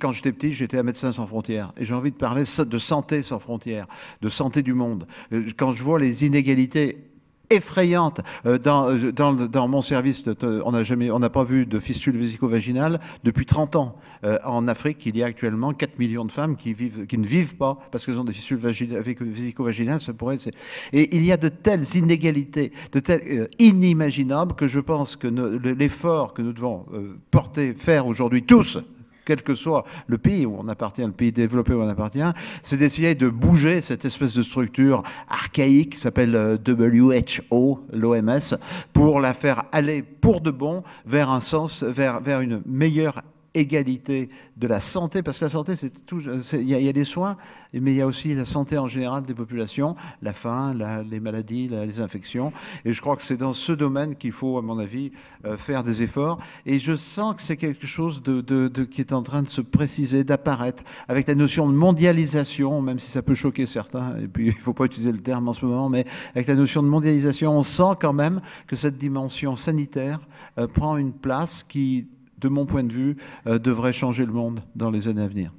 Quand j'étais petit, j'étais à Médecins sans frontières et j'ai envie de parler de santé sans frontières, de santé du monde. Euh, quand je vois les inégalités effrayantes euh, dans, euh, dans, mon service. On n'a jamais, on n'a pas vu de fistule vésico depuis 30 ans. en Afrique, il y a actuellement 4 millions de femmes qui vivent, qui ne vivent pas parce qu'elles ont des fistules vésico-vaginales. pourrait, et il y a de telles inégalités, de telles inimaginables que je pense que l'effort que nous devons porter, faire aujourd'hui tous quel que soit le pays où on appartient, le pays développé où on appartient, c'est d'essayer de bouger cette espèce de structure archaïque qui s'appelle euh, WHO, l'OMS, pour la faire aller pour de bon vers un sens, vers, vers une meilleure égalité de la santé, parce que la santé, c'est tout. Il y, a les soins, mais il y a aussi la santé en général des populations, la faim, les maladies, les infections. Et je crois que c'est dans ce domaine qu'il faut, à mon avis, euh, faire des efforts. Et je sens que c'est quelque chose de, qui est en train de se préciser, d'apparaître, avec la notion de mondialisation, même si ça peut choquer certains, et puis il ne faut pas utiliser le terme en ce moment, mais avec la notion de mondialisation, on sent quand même que cette dimension sanitaire euh, prend une place qui de mon point de vue, euh, devrait changer le monde dans les années à venir.